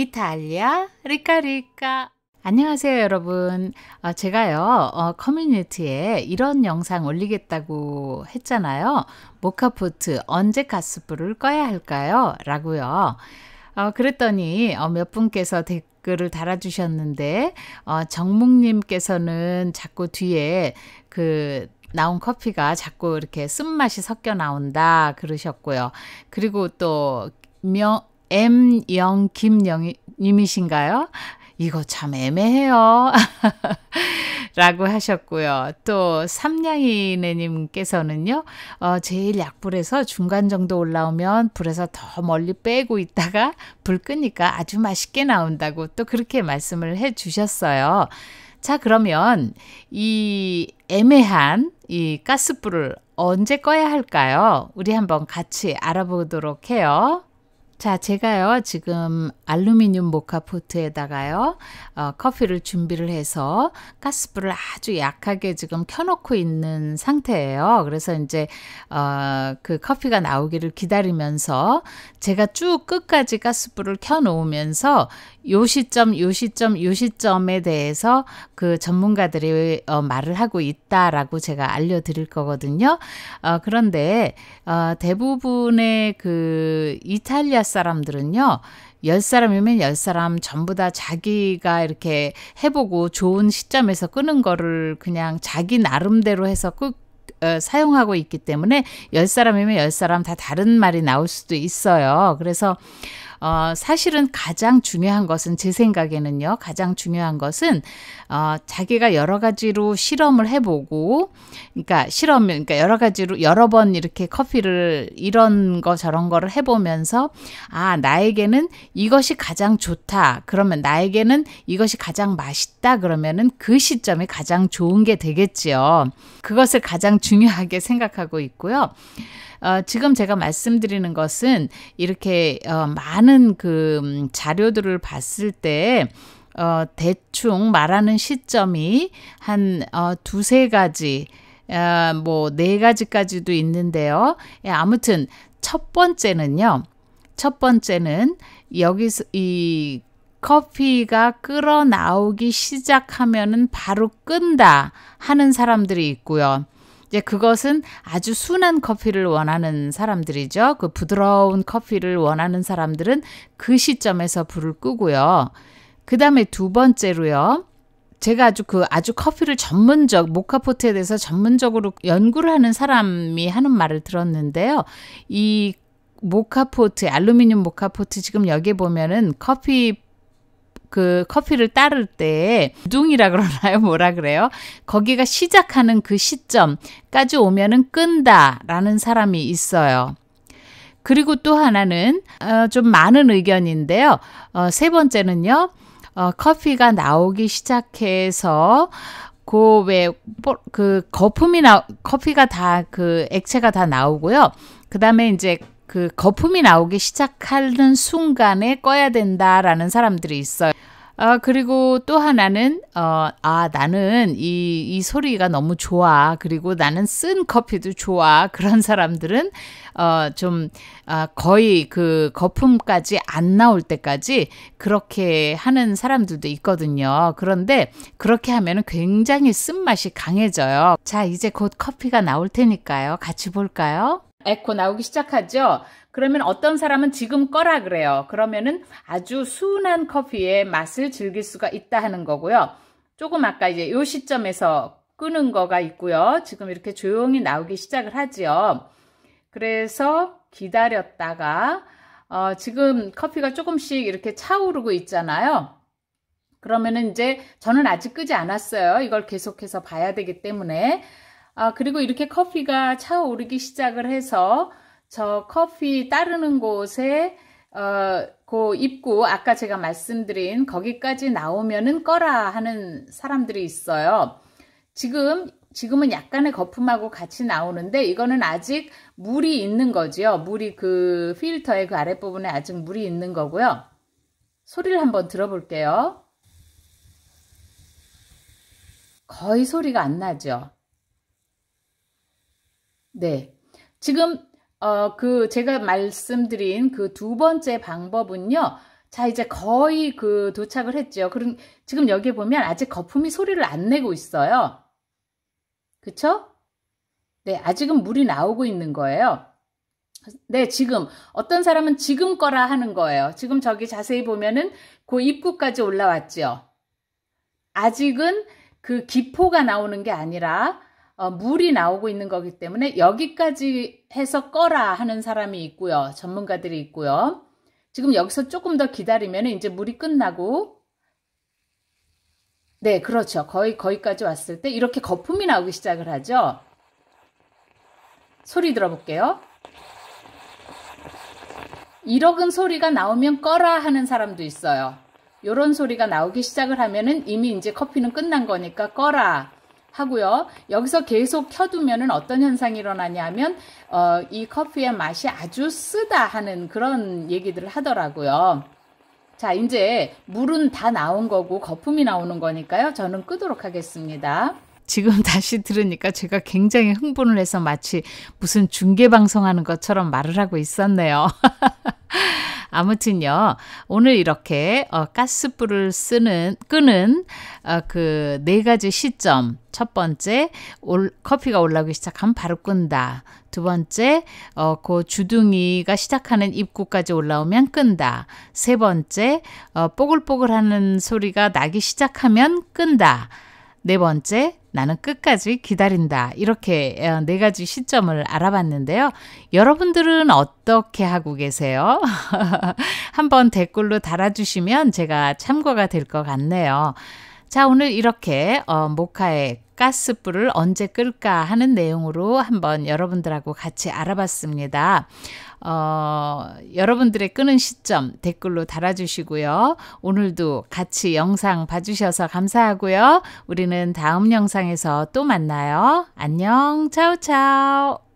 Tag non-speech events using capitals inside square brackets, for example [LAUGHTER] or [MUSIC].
이탈리아 리카리카 안녕하세요 여러분 어, 제가요 어, 커뮤니티에 이런 영상 올리겠다고 했잖아요 모카포트 언제 가스불을 꺼야 할까요 라고요 어, 그랬더니 어, 몇 분께서 댓글을 달아주셨는데 어, 정목님께서는 자꾸 뒤에 그 나온 커피가 자꾸 이렇게 쓴맛이 섞여 나온다 그러셨고요. 그리고 또 명, M영 김영님이신가요? 이거 참 애매해요. [LAUGHS] 라고 하셨고요. 또 삼냥이네님께서는요. 어, 제일 약불에서 중간 정도 올라오면 불에서 더 멀리 빼고 있다가 불 끄니까 아주 맛있게 나온다고 또 그렇게 말씀을 해주셨어요. 자 그러면 이 애매한 이 가스불을 언제 꺼야 할까요? 우리 한번 같이 알아보도록 해요. 자, 제가요, 지금 알루미늄 모카 포트에다가요, 어, 커피를 준비를 해서 가스불을 아주 약하게 지금 켜놓고 있는 상태예요. 그래서 이제, 어, 그 커피가 나오기를 기다리면서 제가 쭉 끝까지 가스불을 켜놓으면서 요 시점, 요 시점, 요 시점에 대해서 그 전문가들이 어, 말을 하고 있다라고 제가 알려드릴 거거든요. 어, 그런데, 어, 대부분의 그 이탈리아 사람들은요. 열사람이면열사람 전부 다 자기가 이렇게 해보고 좋은 시점에서 끄는 거를 그냥 자기 나름대로 해서 끄, 어, 사용하고 있기 때문에 열사람이면열사람다 다른 말이 나올 수도 있어요. 그래서 어, 사실은 가장 중요한 것은 제 생각에는요. 가장 중요한 것은 어, 자기가 여러 가지로 실험을 해보고, 그러니까 실험, 그러니까 여러 가지로 여러 번 이렇게 커피를 이런 거 저런 거를 해보면서 아 나에게는 이것이 가장 좋다. 그러면 나에게는 이것이 가장 맛있다. 그러면은 그 시점이 가장 좋은 게 되겠지요. 그것을 가장 중요하게 생각하고 있고요. 어, 지금 제가 말씀드리는 것은 이렇게 어, 많은 그 음, 자료들을 봤을 때 어, 대충 말하는 시점이 한 어, 두세 가지 어, 뭐네 가지까지도 있는데요. 예, 아무튼 첫 번째는요. 첫 번째는 여기서 이 커피가 끌어 나오기 시작하면은 바로 끈다 하는 사람들이 있고요. 이제 그것은 아주 순한 커피를 원하는 사람들이죠. 그 부드러운 커피를 원하는 사람들은 그 시점에서 불을 끄고요. 그 다음에 두 번째로요. 제가 아주 그 아주 커피를 전문적 모카포트에 대해서 전문적으로 연구를 하는 사람이 하는 말을 들었는데요. 이 모카포트 알루미늄 모카포트 지금 여기 보면은 커피 그 커피를 따를 때 우둥이라 그러나요? [LAUGHS] 뭐라 그래요? 거기가 시작하는 그 시점까지 오면은 끈다라는 사람이 있어요. 그리고 또 하나는 어, 좀 많은 의견인데요. 어, 세 번째는요. 어, 커피가 나오기 시작해서 그왜그 뭐, 그 거품이 나 커피가 다 그 액체가 다 나오고요. 그다음에 이제 그 거품이 나오기 시작하는 순간에 꺼야 된다라는 사람들이 있어요. 아, 그리고 또 하나는, 어, 아, 나는 이, 이 소리가 너무 좋아. 그리고 나는 쓴 커피도 좋아. [LAUGHS] 그런 사람들은, 어, 좀, 아, 거의 그 거품까지 안 나올 때까지 그렇게 하는 사람들도 있거든요. 그런데 그렇게 하면 굉장히 쓴맛이 강해져요. 자, 이제 곧 커피가 나올 테니까요. 같이 볼까요? 에코 나오기 시작하죠. 그러면 어떤 사람은 지금 꺼라 그래요. 그러면은 아주 순한 커피의 맛을 즐길 수가 있다 하는 거고요. 조금 아까 이제 요 시점에서 끄는 거가 있고요. 지금 이렇게 조용히 나오기 시작을 하지요. 그래서 기다렸다가 어, 지금 커피가 조금씩 이렇게 차오르고 있잖아요. 그러면은 이제 저는 아직 끄지 않았어요. 이걸 계속해서 봐야 되기 때문에 아, 그리고 이렇게 커피가 차오르기 시작을 해서 저 커피 따르는 곳에 어, 그 입구 아까 제가 말씀드린 거기까지 나오면은 꺼라 하는 사람들이 있어요. 지금 지금은 약간의 거품하고 같이 나오는데 이거는 아직 물이 있는 거지요. 물이 그 필터의 그 아랫부분에 아직 물이 있는 거고요. 소리를 한번 들어볼게요. 거의 소리가 안 나죠. 네. 지금 어, 그 제가 말씀드린 그 두 번째 방법은요. 자, 이제 거의 그 도착을 했죠. 그럼 지금 여기 보면 아직 거품이 소리를 안 내고 있어요. 그쵸? 네, 아직은 물이 나오고 있는 거예요. 네, 지금 어떤 사람은 지금 거라 하는 거예요. 지금 저기 자세히 보면은 그 입구까지 올라왔죠. 아직은 그 기포가 나오는 게 아니라 어, 물이 나오고 있는 거기 때문에 여기까지 해서 꺼라 하는 사람이 있고요. 전문가들이 있고요. 지금 여기서 조금 더 기다리면 이제 물이 끝나고 네, 그렇죠. 거의 거기까지 왔을 때 이렇게 거품이 나오기 시작을 하죠. 소리 들어볼게요. 이러은 소리가 나오면 꺼라 하는 사람도 있어요. 요런 소리가 나오기 시작을 하면은 이미 이제 커피는 끝난 거니까 꺼라. 하고요. 여기서 계속 켜두면 어떤 현상이 일어나냐면 어, 이 커피의 맛이 아주 쓰다 하는 그런 얘기들을 하더라고요. 자, 이제 물은 다 나온 거고 거품이 나오는 거니까요. 저는 끄도록 하겠습니다. 지금 [LAUGHS] 다시 들으니까 제가 굉장히 흥분을 해서 마치 무슨 중계방송하는 것처럼 말을 하고 있었네요. [LAUGHS] 아무튼요. 오늘 이렇게 어, 가스불을 쓰는 끄는 어, 그네 가지 시점. 첫 번째, 올, 커피가 올라오기 시작하면 바로 끈다. 두 번째, 어, 그 주둥이가 시작하는 입구까지 올라오면 끈다. 세 번째, 어, 뽀글뽀글 하는 소리가 나기 시작하면 끈다. 네 번째, 나는 끝까지 기다린다. 이렇게 어, 네 가지 시점을 알아봤는데요. 여러분들은 어떻게 하고 계세요? [LAUGHS] 한번 댓글로 달아주시면 제가 참고가 될 것 같네요. 자, 오늘 이렇게 어, 모카의 가스불을 언제 끌까 하는 내용으로 한번 여러분들하고 같이 알아봤습니다. 어, 여러분들의 끄는 시점 댓글로 달아주시고요. 오늘도 같이 영상 봐주셔서 감사하고요. 우리는 다음 영상에서 또 만나요. 안녕, 차우차우.